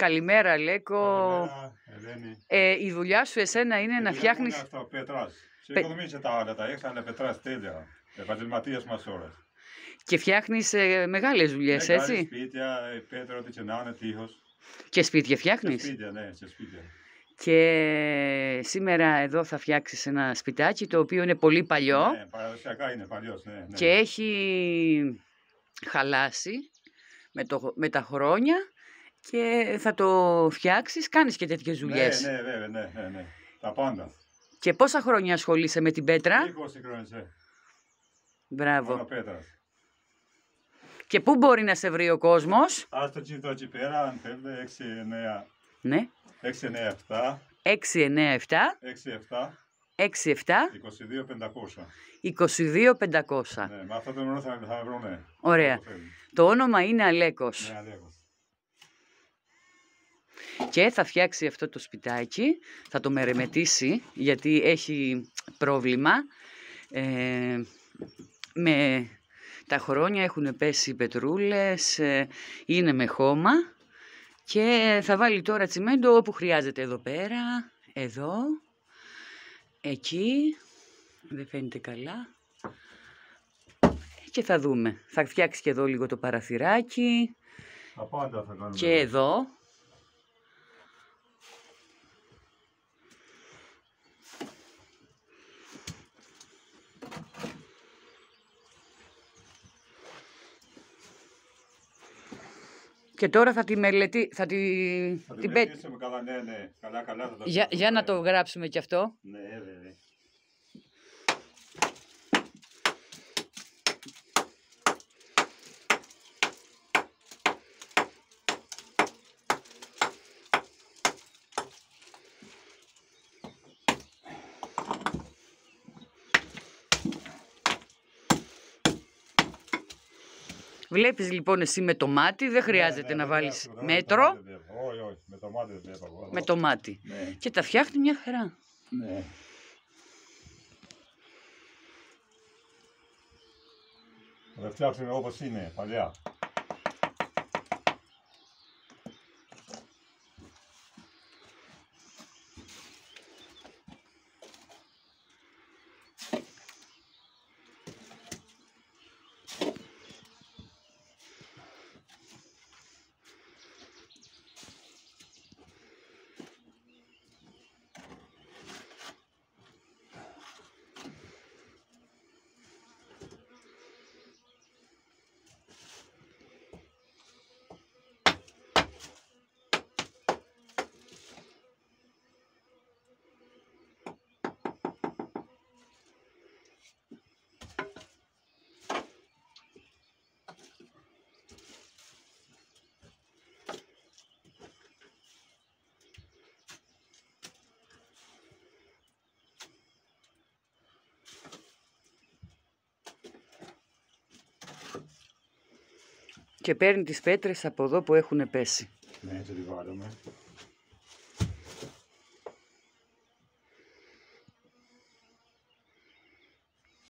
Καλημέρα, Λέκο. Ελένη. Ε, η δουλειά σου εσένα είναι η να φτιάχνει. Αυτό, πετρά. Πε... Οικονομήσε τα άλλα τα είχα, αλλά πετρά τέλεια. Επαγγελματίας μας ώρα. Και φτιάχνεις ε, μεγάλες δουλειές, έτσι. Σπίτια, ε, πέτρα, ό,τι και να είναι, τείχος. Και σπίτια φτιάχνεις. Σπίτια, ναι, σε σπίτια. Και σήμερα εδώ θα φτιάξεις ένα σπιτάκι το οποίο είναι πολύ παλιό. Ναι, παραδοσιακά είναι παλιός, ναι, ναι. Και έχει χαλάσει με, το, με τα χρόνια και θα το φτιάξεις, κάνεις και τέτοιες δουλειές. Ναι, ναι, ναι, ναι, ναι, τα πάντα. Και πόσα χρόνια ασχολείσαι με την πέτρα. 20 χρόνια. Μπράβο. Και πού μπορεί να σε βρει ο κόσμος. Ας το κοιτώ εκεί πέρα, αν θέλετε, 6-9. Ναι. 6-9-7. 6 7 22-500. 22-500. Ναι, με αυτό το θα, βρούμε. Ωραία. Το όνομα είναι Αλέκος και θα φτιάξει αυτό το σπιτάκι, θα το μερεμετήσει γιατί έχει πρόβλημα. Ε, με τα χρόνια έχουν πέσει οι πετρούλες, ε, είναι με χώμα και θα βάλει τώρα τσιμέντο όπου χρειάζεται εδώ πέρα, εδώ, εκεί, δεν φαίνεται καλά και θα δούμε. Θα φτιάξει και εδώ λίγο το παραθυράκι. Απάντα, θα Και εδώ. Και τώρα θα τη μελετή... Θα τη... Θα τη την μελετήσουμε πέ... καλά, ναι, ναι. Καλά, καλά θα το για, για να το γράψουμε κι αυτό. Ναι, βέβαια. Βλέπεις λοιπόν εσύ με το μάτι, δεν ναι, χρειάζεται ναι, να βάλει μέτρο. Όχι, όχι, με το μάτι δεν Με το μάτι. Ναι. Και τα φτιάχνει μια χαρά. Ναι. τα φτιάξουμε όπως είναι, παλιά. και παίρνει τις πέτρες από εδώ που έχουν πέσει. Ναι, το